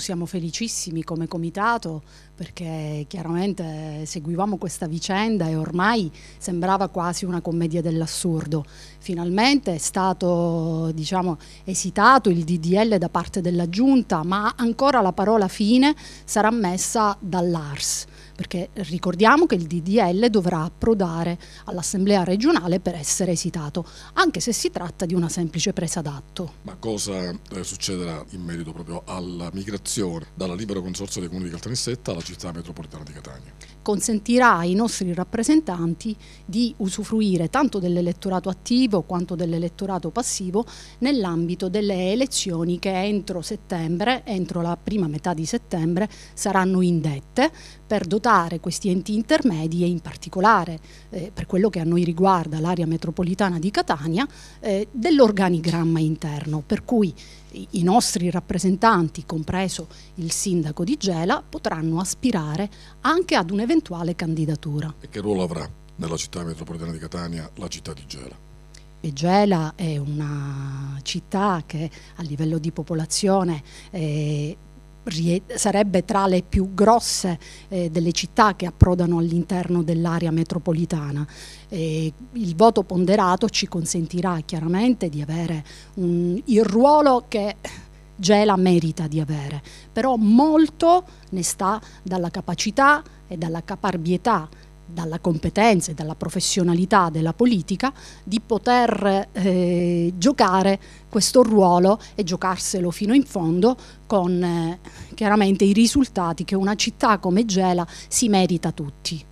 Siamo felicissimi come comitato perché chiaramente seguivamo questa vicenda e ormai sembrava quasi una commedia dell'assurdo. Finalmente è stato diciamo, esitato il DDL da parte della Giunta, ma ancora la parola fine sarà messa dall'ARS, perché ricordiamo che il DDL dovrà approdare all'Assemblea regionale per essere esitato, anche se si tratta di una semplice presa d'atto. Ma cosa eh, succederà in merito proprio alla migrazione? costruzione dalla Libero Consorzio dei Comuni di Caltanissetta alla città metropolitana di Catania consentirà ai nostri rappresentanti di usufruire tanto dell'elettorato attivo quanto dell'elettorato passivo nell'ambito delle elezioni che entro settembre, entro la prima metà di settembre, saranno indette per dotare questi enti intermedi e in particolare eh, per quello che a noi riguarda l'area metropolitana di Catania eh, dell'organigramma interno, per cui i nostri rappresentanti, compreso il sindaco di Gela, potranno aspirare anche ad un eventuale un'eventuale candidatura. E che ruolo avrà nella città metropolitana di Catania la città di Gela? Gela è una città che a livello di popolazione eh, sarebbe tra le più grosse eh, delle città che approdano all'interno dell'area metropolitana. E il voto ponderato ci consentirà chiaramente di avere un, il ruolo che Gela merita di avere, però molto ne sta dalla capacità e dalla caparbietà dalla competenza e dalla professionalità della politica di poter eh, giocare questo ruolo e giocarselo fino in fondo con eh, chiaramente i risultati che una città come Gela si merita tutti.